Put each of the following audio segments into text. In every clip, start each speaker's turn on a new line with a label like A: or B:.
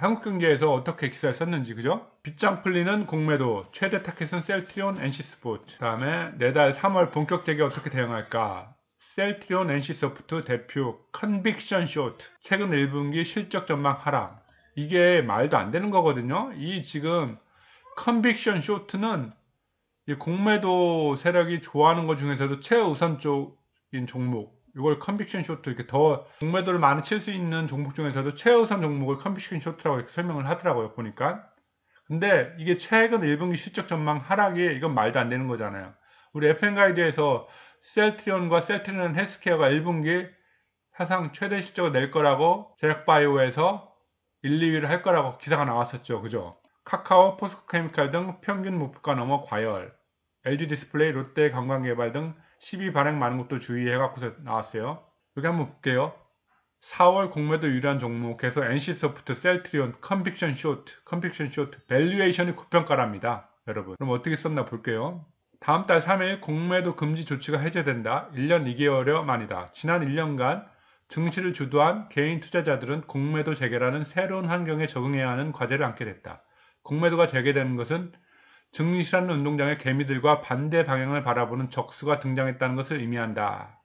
A: 한국 경기에서 어떻게 기사를 썼는지 그죠? 빗장 풀리는 공매도 최대 타켓은 셀트리온 NC 스포츠 다음에 내달 3월 본격 적결 어떻게 대응할까 셀트리온 NC 소프트 대표 컨빅션 쇼트 최근 1분기 실적 전망 하락 이게 말도 안 되는 거거든요 이 지금 컨빅션 쇼트는 공매도 세력이 좋아하는 것 중에서도 최우선 쪽인 종목 이걸 컨빅션 쇼트 이렇게 더 공매도를 많이 칠 수 있는 종목 중에서도 최우선 종목을 컨빅션 쇼트라고 이렇게 설명을 하더라고요 보니까 근데 이게 최근 1분기 실적 전망 하락이 이건 말도 안 되는 거잖아요 우리 FM 가이드에서 셀트리온과 셀트리온 헬스케어가 1분기 사상 최대 실적을 낼 거라고 제약바이오에서 1, 2위를 할 거라고 기사가 나왔었죠 그죠 카카오, 포스코케미칼 등 평균 목표가 넘어 과열 LG 디스플레이, 롯데 관광개발 등12 발행 많은 것도 주의해 갖고서 나왔어요. 여기 한번 볼게요. 4월 공매도 유리한 종목 에서 NC소프트, 셀트리온, 컨픽션 쇼트, 컨픽션 쇼트, 밸류에이션이 고평가랍니다. 여러분 그럼 어떻게 썼나 볼게요. 다음 달 3일 공매도 금지 조치가 해제된다. 1년 2개월여 만이다. 지난 1년간 증시를 주도한 개인 투자자들은 공매도 재개라는 새로운 환경에 적응해야 하는 과제를 안게 됐다. 공매도가 재개되는 것은 증리시라는 운동장에 개미들과 반대 방향을 바라보는 적수가 등장했다는 것을 의미한다.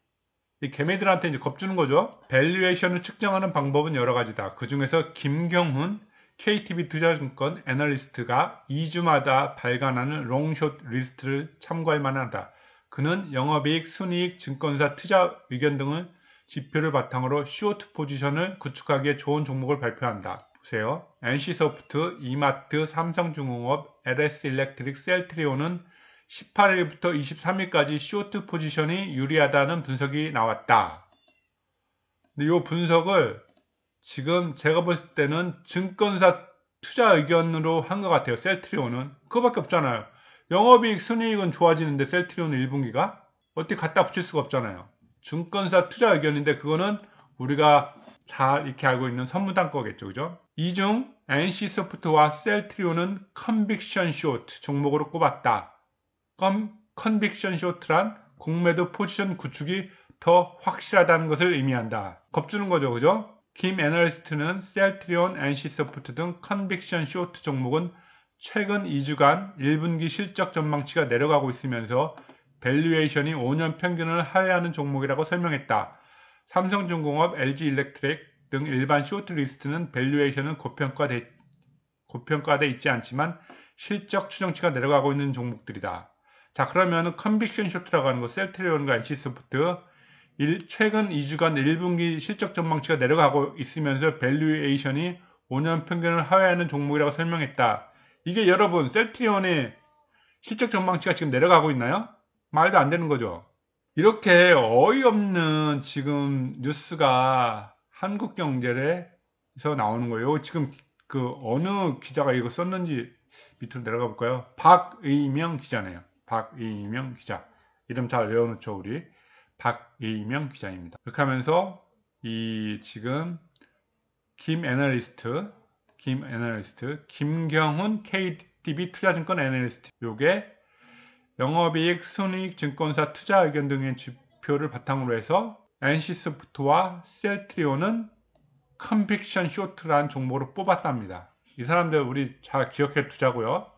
A: 이 개미들한테 이제 겁주는 거죠. 밸류에이션을 측정하는 방법은 여러 가지다. 그 중에서 김경훈 KTB 투자증권 애널리스트가 2주마다 발간하는 롱숏 리스트를 참고할 만하다. 그는 영업이익, 순이익, 증권사 투자 의견 등을 지표를 바탕으로 쇼트 포지션을 구축하기에 좋은 종목을 발표한다. 보세요. NC소프트, 이마트, 삼성중공업, LS일렉트릭, 셀트리온은 18일부터 23일까지 쇼트 포지션이 유리하다는 분석이 나왔다. 근데 이 분석을 지금 제가 볼 때는 증권사 투자 의견으로 한 것 같아요. 셀트리온은 그거밖에 없잖아요. 영업이익 순이익은 좋아지는데 셀트리온 1분기가 어떻게 갖다 붙일 수가 없잖아요. 증권사 투자 의견인데 그거는 우리가 다 이렇게 알고 있는 선무당 거겠죠. 그죠? 이 중 NC 소프트와 셀트리온은 컨빅션 쇼트 종목으로 꼽았다. 컴, 컨빅션 쇼트란 공매도 포지션 구축이 더 확실하다는 것을 의미한다. 겁주는 거죠. 그죠? 김 애널리스트는 셀트리온, NC 소프트 등 컨빅션 쇼트 종목은 최근 2주간 1분기 실적 전망치가 내려가고 있으면서 밸류에이션이 5년 평균을 하회하는 종목이라고 설명했다. 삼성중공업, LG일렉트릭 등 일반 쇼트리스트는 밸류에이션은 고평가돼, 고평가돼 있지 않지만 실적 추정치가 내려가고 있는 종목들이다. 자 그러면은 컨빅션 쇼트라고 하는 거 셀트리온과 HC소프트 일, 최근 2주간 1분기 실적 전망치가 내려가고 있으면서 밸류에이션이 5년 평균을 하회하는 종목이라고 설명했다. 이게 여러분 셀트리온의 실적 전망치가 지금 내려가고 있나요? 말도 안 되는 거죠. 이렇게 어이없는 지금 뉴스가 한국 경제에서 나오는 거예요. 지금 그 어느 기자가 이거 썼는지 밑으로 내려가 볼까요? 박의명 기자네요. 박의명 기자. 이름 잘 외워놓죠, 우리. 박의명 기자입니다. 이렇게 하면서 이 지금 김 애널리스트, 김 애널리스트, 김경훈 KDB 투자증권 애널리스트. 요게 영업이익, 순이익, 증권사 투자 의견 등의 지표를 바탕으로 해서 엔시스프트와 셀트리온은 컨픽션 쇼트라는 종목으로 뽑았답니다. 이 사람들 우리 잘 기억해 두자고요.